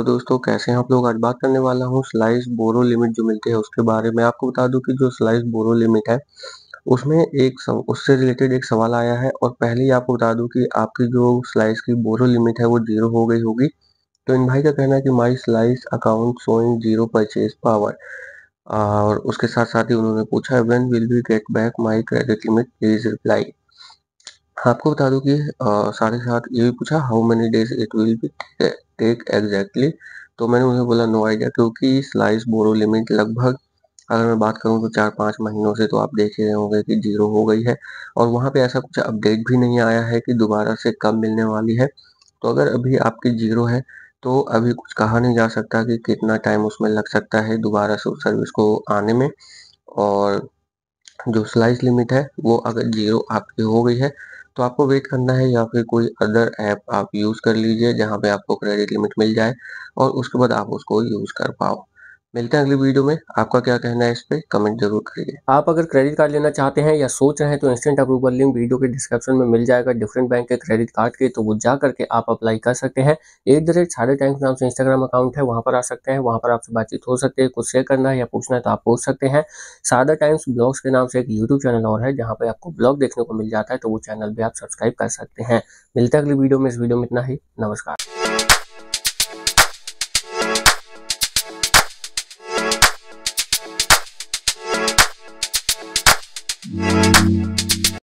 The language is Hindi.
तो दोस्तों कैसे हैं आप लोग आज बात करने वाला हूँ स्लाइस बोरो लिमिट जो मिलती है उसके बारे में आपको बता दूं कि जो स्लाइस बोरो लिमिट है उसमें एक सव, उससे रिलेटेड एक सवाल आया है और पहले ही आपको बता दूं कि आपकी जो स्लाइस की बोरो लिमिट है वो जीरो हो गई होगी तो इन भाई का कहना है कि my Slice account showing zero purchase power और उसके साथ साथ ही उन्होंने पूछा when will we get back my credit limit please reply आपको बता दूं कि साढ़े सात ये भी पूछा how many days it will be take exactly तो मैंने उन्हें बोला नो आइडिया क्योंकि स्लाइस बोरो लिमिट लगभग अगर मैं बात करूं तो चार पाँच महीनों से तो आप देख ही रहे होंगे कि जीरो हो गई है और वहाँ पे ऐसा कुछ अपडेट भी नहीं आया है कि दोबारा से कब मिलने वाली है तो अगर अभी आपकी जीरो है तो अभी कुछ कहा नहीं जा सकता कि कितना टाइम उसमें लग सकता है दोबारा से उस सर्विस को आने में और जो स्लाइस लिमिट है वो अगर जीरो आपकी हो गई है तो आपको वेट करना है या फिर कोई अदर ऐप आप यूज़ कर लीजिए जहाँ पे आपको क्रेडिट लिमिट मिल जाए और उसके बाद आप उसको यूज़ कर पाओ मिलते हैं अगली वीडियो में आपका क्या कहना है इस पर कमेंट जरूर करिए आप अगर क्रेडिट कार्ड लेना चाहते हैं या सोच रहे हैं तो इंस्टेंट अप्रूवल लिंक वीडियो के डिस्क्रिप्शन में मिल जाएगा डिफरेंट बैंक के क्रेडिट कार्ड के तो वो जा करके आप अप्लाई कर सकते हैं एट द रेट सारे टाइम्स नाम से इंस्टाग्राम अकाउंट है वहाँ पर आ सकते हैं वहाँ पर आपसे बातचीत हो सकती है कुछ शेयर करना है या पूछना है तो आप पूछ सकते हैं सादा टाइम्स ब्लॉग्स के नाम से एक यूट्यूब चैनल और है जहाँ पर आपको ब्लॉग देखने को मिल जाता है तो वो चैनल भी आप सब्सक्राइब कर सकते हैं मिलते हैं अगली वीडियो में इस वीडियो में इतना ही नमस्कार